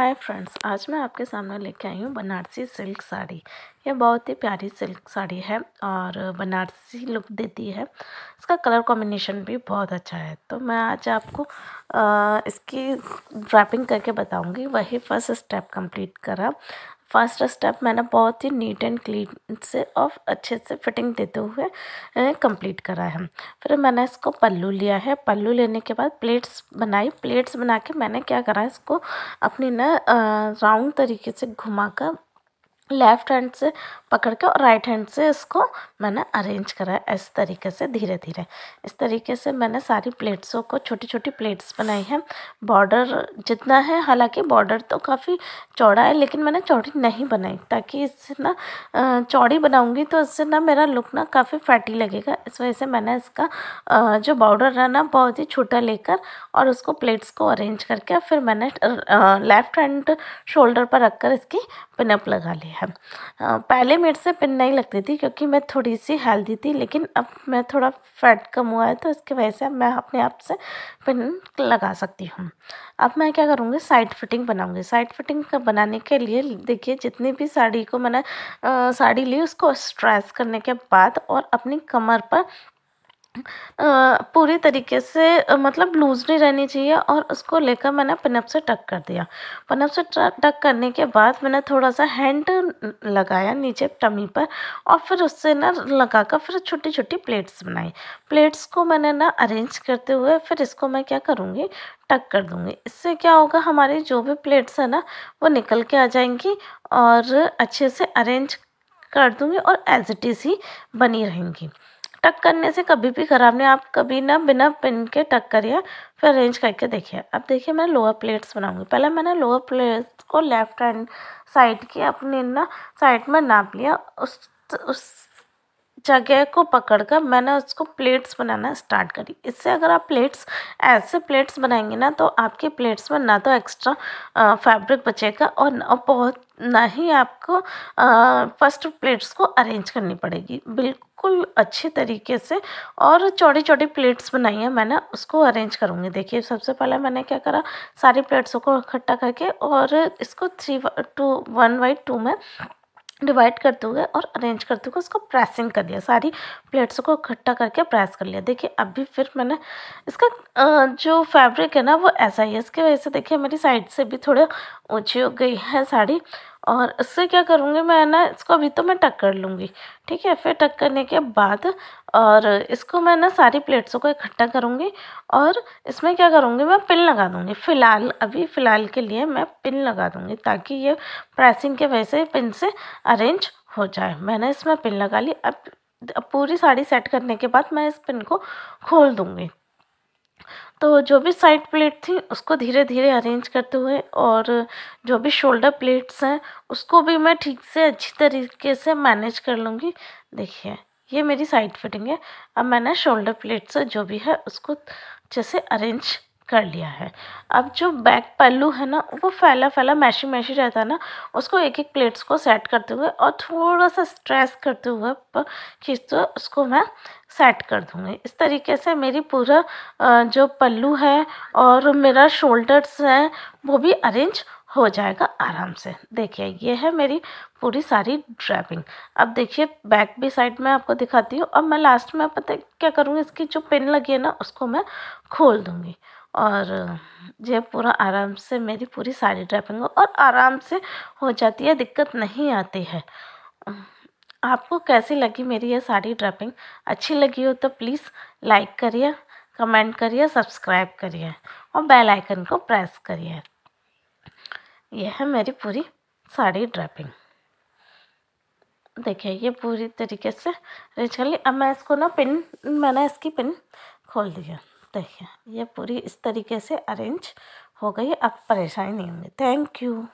hi friends आज मैं आपके सामने लेके आई हूँ बनारसी सिल्क साड़ी ये बहुत ही प्यारी सिल्क साड़ी है और बनारसी लुक देती है इसका कलर कॉम्बिनेशन भी बहुत अच्छा है तो मैं आज आपको आ, इसकी ड्रैपिंग करके बताऊँगी वही फर्स्ट स्टेप कंप्लीट करा फर्स्ट स्टेप मैंने बहुत ही नीट एंड क्लीन से और अच्छे से फिटिंग देते हुए कंप्लीट करा है फिर मैंने इसको पल्लू लिया है पल्लू लेने के बाद प्लेट्स बनाई प्लेट्स बना के मैंने क्या करा इसको अपनी ना राउंड तरीके से घुमा कर लेफ़्ट हैंड से पकड़ के और राइट हैंड से इसको मैंने अरेंज करा है इस तरीके से धीरे धीरे इस तरीके से मैंने सारी प्लेट्सों को छोटी छोटी प्लेट्स बनाई हैं बॉर्डर जितना है हालांकि बॉर्डर तो काफ़ी चौड़ा है लेकिन मैंने चौड़ी नहीं बनाई ताकि इससे ना चौड़ी बनाऊँगी तो इससे ना मेरा लुक ना काफ़ी फैटी लगेगा इस वजह से मैंने इसका जो बॉर्डर है ना बहुत ही छोटा लेकर और उसको प्लेट्स को अरेंज करके फिर मैंने लेफ़्ट हैंड शोल्डर पर रख कर इसकी पिनअप लगा लिया है पहले मेरे से पिन नहीं लगती थी क्योंकि मैं थोड़ी सी हेल्दी थी लेकिन अब मैं थोड़ा फैट कम हुआ है तो इसकी वजह से अब मैं अपने आप से पिन लगा सकती हूँ अब मैं क्या करूँगी साइड फिटिंग बनाऊँगी साइड फिटिंग का बनाने के लिए देखिए जितनी भी साड़ी को मैंने साड़ी ली उसको स्ट्रेस करने के बाद और अपनी कमर पर पूरी तरीके से मतलब लूज़ नहीं रहनी चाहिए और उसको लेकर मैंने पनप से टक कर दिया पनप से टक करने के बाद मैंने थोड़ा सा हैंड लगाया नीचे टमी पर और फिर उससे ना लगा कर फिर छोटी छोटी प्लेट्स बनाई प्लेट्स को मैंने ना अरेंज करते हुए फिर इसको मैं क्या करूँगी टक कर दूँगी इससे क्या होगा हमारी जो भी प्लेट्स हैं ना वो निकल के आ जाएंगी और अच्छे से अरेंज कर दूँगी और एज इट इज़ ही बनी रहेंगी टक करने से कभी भी ख़राब नहीं आप कभी ना बिना पिन के टक करिए फिर अरेंज करके देखिए अब देखिए मैं लोअर प्लेट्स बनाऊंगी पहले मैंने लोअर प्लेट्स को लेफ्ट हैंड साइड की अपने ना साइड में नाप लिया उस उस जगह को पकड़कर मैंने उसको प्लेट्स बनाना स्टार्ट करी इससे अगर आप प्लेट्स ऐसे प्लेट्स बनाएंगे ना तो आपके प्लेट्स में ना तो एक्स्ट्रा फैब्रिक बचेगा और ना बहुत ना ही आपको फर्स्ट प्लेट्स को अरेंज करनी पड़ेगी बिल्कुल बिल्कुल अच्छे तरीके से और चौड़ी चौड़ी प्लेट्स बनाई है मैंने उसको अरेंज करूँगी देखिए सबसे पहले मैंने क्या करा सारी प्लेट्सों को इकट्ठा करके और इसको three two one by two में डिवाइड कर दूंगा और अरेंज कर दूंगा उसको प्रेसिंग कर दिया सारी प्लेट्स को इकट्ठा करके प्रेस कर लिया देखिए अभी फिर मैंने इसका जो फैब्रिक है ना वो ऐसा ही है इसकी वजह से देखिए मेरी साइड से भी थोड़ा ऊंची हो गई है साड़ी और इससे क्या करूँगी मैं ना इसको अभी तो मैं टक कर लूँगी ठीक है फिर टक करने के बाद और इसको मैं ना सारी प्लेट्सों को इकट्ठा करूँगी और इसमें क्या करूँगी मैं पिन लगा दूँगी फ़िलहाल अभी फ़िलहाल के लिए मैं पिन लगा दूँगी ताकि ये प्रेसिंग के वजह से पिन से अरेंज हो जाए मैंने इसमें पिन लगा ली अब पूरी साड़ी सेट करने के बाद मैं इस पिन को खोल दूँगी तो जो भी साइड प्लेट थी उसको धीरे धीरे अरेंज करते हुए और जो भी शोल्डर प्लेट्स हैं उसको भी मैं ठीक से अच्छी तरीके से मैनेज कर लूँगी देखिए ये मेरी साइड फिटिंग है अब मैंने शोल्डर प्लेट्स जो भी है उसको अच्छे से अरेंज कर लिया है अब जो बैक पल्लू है ना वो फैला फैला मैशी मैशी रहता है ना उसको एक एक प्लेट्स को सेट करते हुए और थोड़ा सा स्ट्रेस करते हुए खींचते हुए उसको मैं सेट कर दूँगी इस तरीके से मेरी पूरा जो पल्लू है और मेरा शोल्डर्स हैं वो भी अरेंज हो जाएगा आराम से देखिए ये है मेरी पूरी सारी ड्रैपिंग अब देखिए बैक भी साइड में आपको दिखाती हूँ अब मैं लास्ट में पता क्या करूँगी इसकी जो पिन लगी है ना उसको मैं खोल दूँगी और जो पूरा आराम से मेरी पूरी साड़ी ड्रैपिंग हो और आराम से हो जाती है दिक्कत नहीं आती है आपको कैसी लगी मेरी ये साड़ी ड्रैपिंग अच्छी लगी हो तो प्लीज़ लाइक करिए कमेंट करिए सब्सक्राइब करिए और बेल आइकन को प्रेस करिए यह है मेरी पूरी साड़ी ड्रैपिंग देखिए ये पूरी तरीके से रेचली अब मैं इसको ना पिन मैंने इसकी पिन खोल दी है देखिए ये पूरी इस तरीके से अरेंज हो गई अब परेशानी नहीं होंगे थैंक यू